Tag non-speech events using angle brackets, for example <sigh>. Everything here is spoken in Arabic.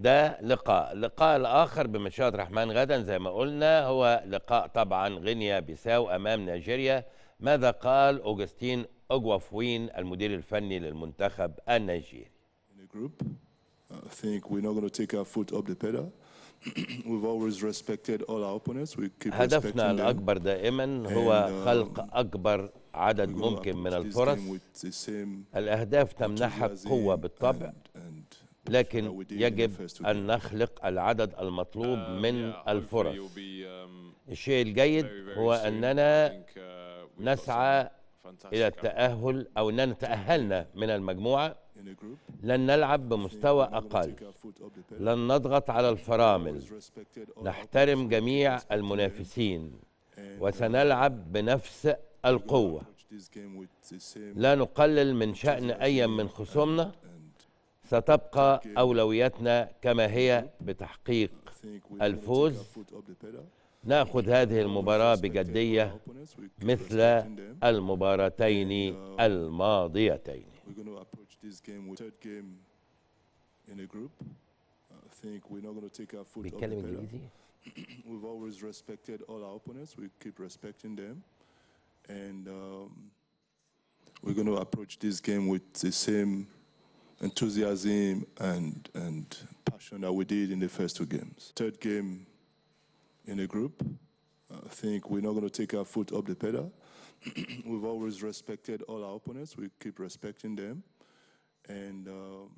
ده لقاء اللقاء الآخر بمشيئة الرحمن غدا زي ما قلنا هو لقاء طبعا غينيا بيساو أمام نيجيريا ماذا قال أوجستين أوجوافوين المدير الفني للمنتخب النيجيري <clears throat> هدفنا الأكبر دائما هو um, خلق أكبر عدد ممكن من الفرص الأهداف تمنحك قوة بالطبع لكن يجب أن نخلق العدد المطلوب um, من الفرص um, الشيء الجيد هو أننا uh, نسعى إلى التأهل أو أننا تأهلنا من المجموعة لن نلعب بمستوى أقل لن نضغط على الفرامل نحترم جميع المنافسين وسنلعب بنفس القوة لا نقلل من شأن أي من خصومنا ستبقى أولوياتنا كما هي بتحقيق الفوز ناخذ هذه المباراة بجدية مثل المباراتين الماضيتين بيتكلم انجليزي We've always respected all our opponents. We keep respecting them. And um, we're going to approach this game with the same enthusiasm and, and passion that we did in the first two games. Third game in the group, I think we're not going to take our foot off the pedal. <clears throat> We've always respected all our opponents. We keep respecting them. And uh,